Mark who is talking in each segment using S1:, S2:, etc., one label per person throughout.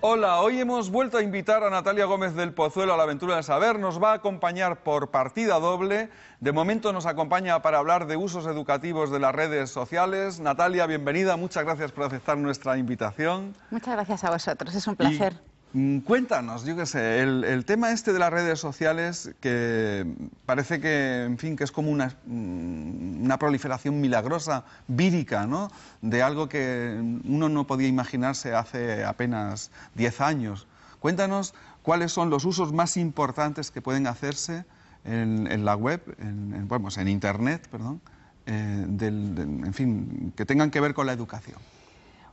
S1: Hola, hoy hemos vuelto a invitar a Natalia Gómez del Pozuelo a la aventura de saber. Nos va a acompañar por partida doble. De momento nos acompaña para hablar de usos educativos de las redes sociales. Natalia, bienvenida. Muchas gracias por aceptar nuestra invitación.
S2: Muchas gracias a vosotros. Es un placer.
S1: Mm, cuéntanos, yo qué sé, el, el, tema este de las redes sociales que parece que, en fin, que es como una, mm, proliferación milagrosa, vírica, ¿no? De algo que uno no podía imaginarse hace apenas 10 años. Cuéntanos cuáles son los usos más importantes que pueden hacerse en, la web, en, en Internet, perdón, eh, en fin, que tengan que ver con la educación.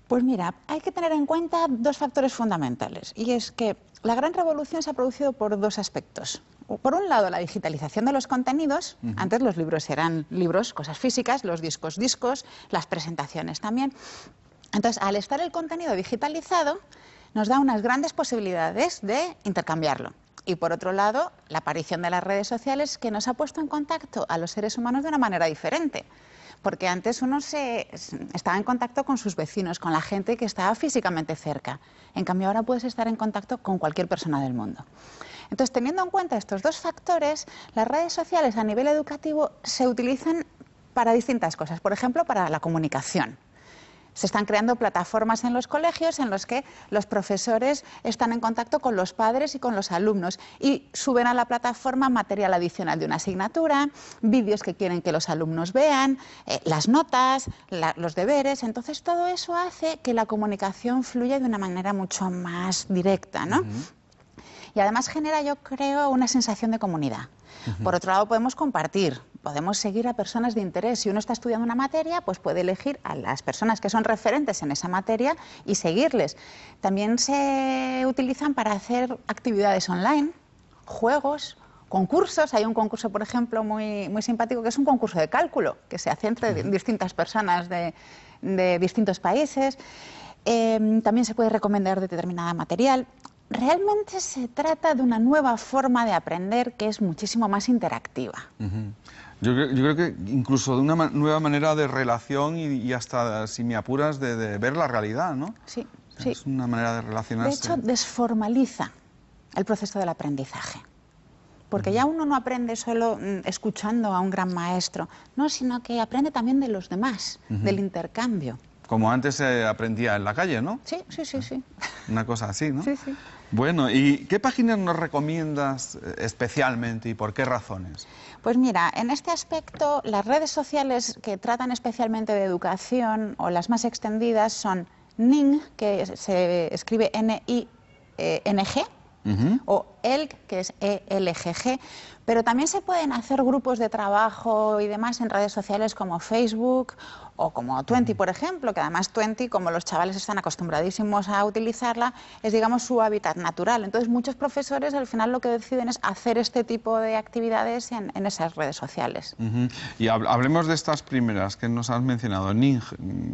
S2: Pues mira, hay que tener en cuenta dos factores fundamentales y es que la gran revolución se ha producido por dos aspectos. Por un lado, la digitalización de los contenidos. Antes los libros eran libros, cosas físicas, los discos, discos, las presentaciones también. Entonces, al estar el contenido digitalizado, nos da unas grandes posibilidades de intercambiarlo. Y por otro lado, la aparición de las redes sociales que nos ha puesto en contacto a los seres humanos de una manera diferente porque antes uno se, estaba en contacto con sus vecinos, con la gente que estaba físicamente cerca. En cambio, ahora puedes estar en contacto con cualquier persona del mundo. Entonces, teniendo en cuenta estos dos factores, las redes sociales a nivel educativo se utilizan para distintas cosas. Por ejemplo, para la comunicación. Se están creando plataformas en los colegios en los que los profesores están en contacto con los padres y con los alumnos y suben a la plataforma material adicional de una asignatura, vídeos que quieren que los alumnos vean, eh, las notas, los deberes. Entonces todo eso hace que la comunicación fluya de una manera mucho más directa, ¿no? Y además genera, yo creo, una sensación de comunidad. Por otro lado, podemos compartir podemos seguir a personas de interés. Si uno está estudiando una materia, pues puede elegir a las personas que son referentes en esa materia y seguirles. También se utilizan para hacer actividades online, juegos, concursos. Hay un concurso, por ejemplo, muy, muy simpático, que es un concurso de cálculo, que se hace entre distintas personas de, distintos países. Em, también se puede recomendar determinada material realmente se trata de una nueva forma de aprender que es muchísimo más interactiva.
S1: yo, creo que incluso de una nueva manera de relación y, hasta, si me apuras, de, ver la realidad, ¿no?
S2: Sí, sí.
S1: Es una manera de relacionarse. De hecho,
S2: desformaliza el proceso del aprendizaje. Porque ya uno no aprende solo mm, escuchando a un gran maestro, no, sino que aprende también de los demás, del intercambio.
S1: Como antes se eh, aprendía en la calle, ¿no?
S2: Sí, sí, sí, sí.
S1: Una cosa así, ¿no? Sí, sí. Bueno, ¿y qué páginas nos recomiendas eh, especialmente y por qué razones?
S2: Pues mira, en este aspecto las redes sociales que tratan especialmente de educación o las más extendidas son Ning, que se escribe N-I-N-G, eh, o ELG, que es ELGG. Pero también se pueden hacer grupos de trabajo y demás en redes sociales como Facebook o como Twenty, por ejemplo, que además Twenty, como los chavales están acostumbradísimos a utilizarla, es, digamos, su hábitat natural. Entonces, muchos profesores al final lo que deciden es hacer este tipo de actividades en, esas redes sociales.
S1: Y hablemos de estas primeras que nos has mencionado.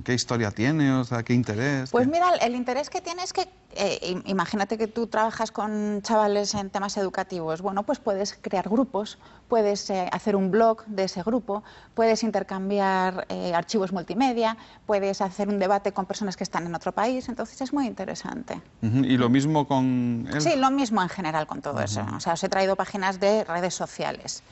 S1: ¿Qué historia tiene? O sea, ¿Qué interés?
S2: Pues mira, el interés que tiene es que eh, imagínate que tú trabajas con chavales en temas educativos. Bueno, pues puedes crear grupos, puedes eh, hacer un blog de ese grupo, puedes intercambiar eh, archivos multimedia, puedes hacer un debate con personas que están en otro país. Entonces es muy interesante.
S1: ¿Y lo mismo con.? Sí, lo
S2: mismo en general con todo eso. O sea, os he traído páginas de redes sociales.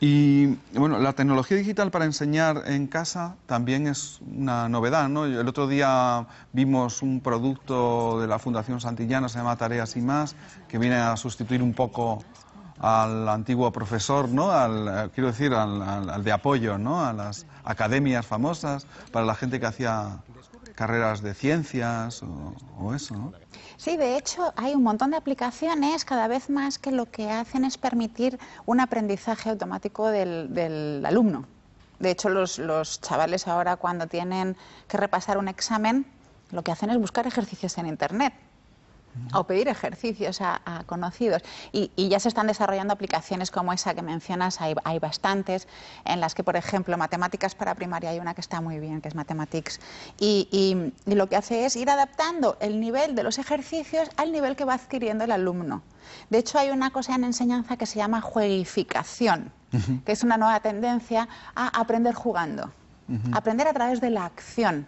S1: Y bueno, la tecnología digital para enseñar en casa también es una novedad, ¿no? El otro día vimos un producto de la Fundación Santillana, se llama Tareas y Más, que viene a sustituir un poco al antiguo profesor, ¿no? Al, eh, quiero decir, al, de apoyo, ¿no? A las academias famosas, para la gente que hacía carreras de ciencias
S2: o, eso, ¿no? Sí, de hecho hay un montón de aplicaciones cada vez más que lo que hacen es permitir un aprendizaje automático del, del alumno. De hecho, los, los chavales ahora cuando tienen que repasar un examen, lo que hacen es buscar ejercicios en Internet o pedir ejercicios a, conocidos. Y, ya se están desarrollando aplicaciones como esa que mencionas, hay, bastantes, en las que, por ejemplo, matemáticas para primaria hay una que está muy bien, que es Mathematics, y, lo que hace es ir adaptando el nivel de los ejercicios al nivel que va adquiriendo el alumno. De hecho, hay una cosa en enseñanza que se llama juegificación, que es una nueva tendencia a aprender jugando, aprender a través de la acción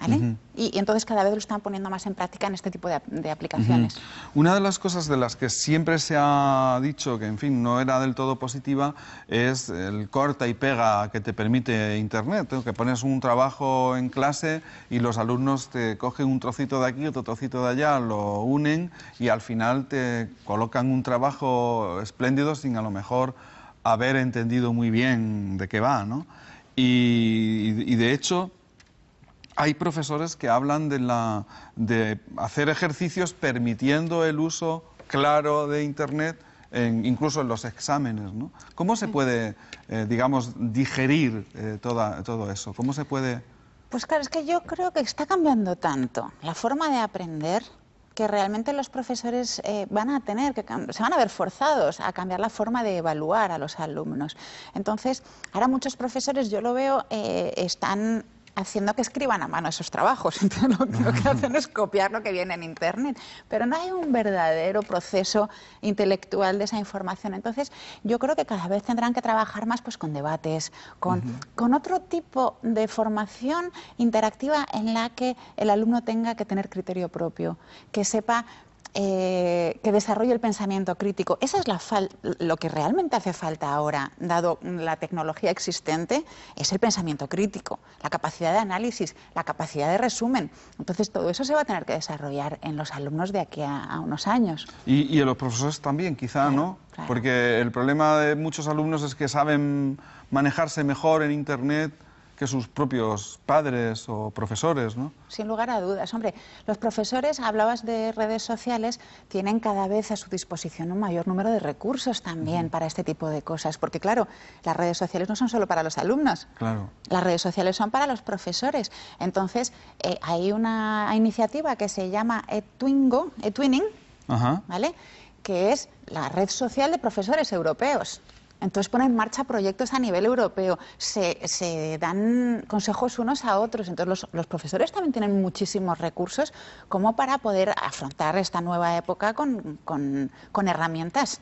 S2: ¿vale? y, entonces cada vez lo están poniendo más en práctica en este tipo de, aplicaciones.
S1: Una de las cosas de las que siempre se ha dicho que, en fin, no era del todo positiva es el corta y pega que te permite Internet, que pones un trabajo en clase y los alumnos te cogen un trocito de aquí, otro trocito de allá, lo unen y al final te colocan un trabajo espléndido sin a lo mejor haber entendido muy bien de qué va, ¿no? y, y de hecho, hay profesores que hablan de, la, de hacer ejercicios permitiendo el uso claro de Internet, incluso en los exámenes. ¿Cómo se puede, eh, digamos, digerir
S2: eh, todo eso? ¿Cómo se puede...? Pues claro, es que yo creo que está cambiando tanto la forma de aprender que realmente los profesores eh, van a tener que se van a ver forzados a cambiar la forma de evaluar a los alumnos. Entonces, ahora muchos profesores, yo lo veo, están haciendo que escriban a mano esos trabajos. Entonces lo, que hacen es copiar lo que viene en Internet. Pero no hay un verdadero proceso intelectual de esa información. Entonces yo creo que cada vez tendrán que trabajar más pues, con debates, con, con otro tipo de formación interactiva en la que el alumno tenga que tener criterio propio, que sepa eh, que desarrolle el pensamiento crítico. Eso es la lo que realmente hace falta ahora, dado la tecnología existente, es el pensamiento crítico, la capacidad de análisis, la capacidad de resumen. Entonces, todo eso se va a tener que desarrollar en los alumnos de aquí a, unos años.
S1: Y, en los profesores también, quizá, ¿no? Porque el problema de muchos alumnos es que saben manejarse mejor en Internet que sus propios padres o profesores, ¿no?
S2: Sin lugar a dudas. Hombre, los profesores, hablabas de redes sociales, tienen cada vez a su disposición un mayor número de recursos también para este tipo de cosas. Porque, claro, las redes sociales no son solo para los alumnos. Claro. Las redes sociales son para los profesores. Entonces, eh, hay una iniciativa que se llama eTwingo, eTwinning, ¿vale? que es la red social de profesores europeos. Entonces ponen en marcha proyectos a nivel europeo, se, dan consejos unos a otros. Entonces los, profesores también tienen muchísimos recursos como para poder afrontar esta nueva época con, herramientas.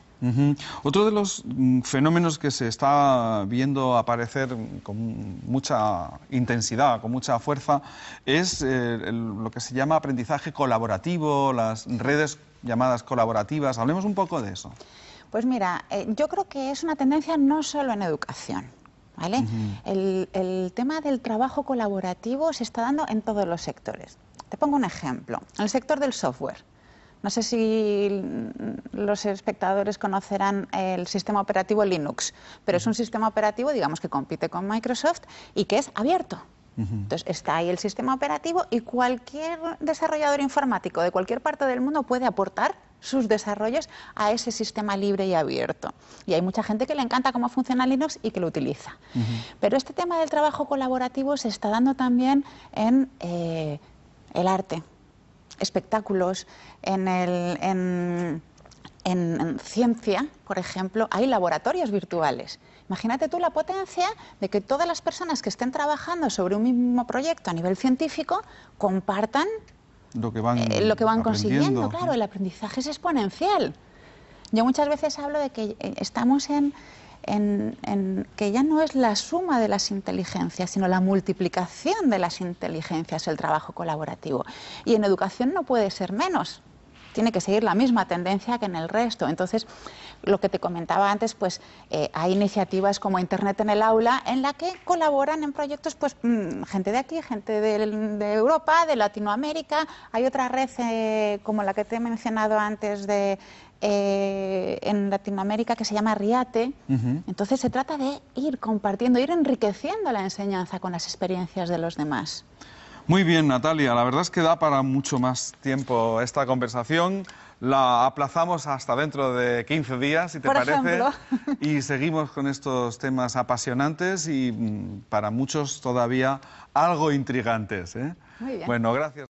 S1: Otro de los mm, fenómenos que se está viendo aparecer con mucha intensidad, con mucha fuerza, es eh, lo que se llama aprendizaje colaborativo, las redes llamadas colaborativas. Hablemos un poco de eso.
S2: Pues mira, eh, yo creo que es una tendencia no solo en educación. ¿Vale? el, el tema del trabajo colaborativo se está dando en todos los sectores. Te pongo un ejemplo. En el sector del software. No sé si los espectadores conocerán el sistema operativo Linux, pero es un sistema operativo, digamos, que compite con Microsoft y que es abierto. Entonces está ahí el sistema operativo y cualquier desarrollador informático de cualquier parte del mundo puede aportar sus desarrollos a ese sistema libre y abierto. Y hay mucha gente que le encanta cómo funciona Linux y que lo utiliza. Pero este tema del trabajo colaborativo se está dando también en eh, el arte, espectáculos, en, en, en ciencia, por ejemplo, hay laboratorios virtuales. Imagínate tú la potencia de que todas las personas que estén trabajando sobre un mismo proyecto a nivel científico compartan eh, lo que van, consiguiendo. Claro, el aprendizaje es exponencial. Yo muchas veces hablo de que eh, estamos en, que ya no es la suma de las inteligencias, sino la multiplicación de las inteligencias, el trabajo colaborativo. Y en educación no puede ser menos tiene que seguir la misma tendencia que en el resto. Entonces, lo que te comentaba antes, pues eh, hay iniciativas como Internet en el aula en la que colaboran en proyectos, pues mm, gente de aquí, gente de, Europa, de Latinoamérica. Hay otra red eh, como la que te he mencionado antes de eh, en Latinoamérica que se llama Riate. Entonces se trata de ir compartiendo, ir enriqueciendo la enseñanza con las experiencias de los demás.
S1: Muy bien, Natalia, la verdad es que da para mucho más tiempo esta conversación. La aplazamos hasta dentro de 15 días, si te parece. Y seguimos con estos temas apasionantes y mm, para muchos todavía algo intrigantes. ¿eh? Bueno, gracias.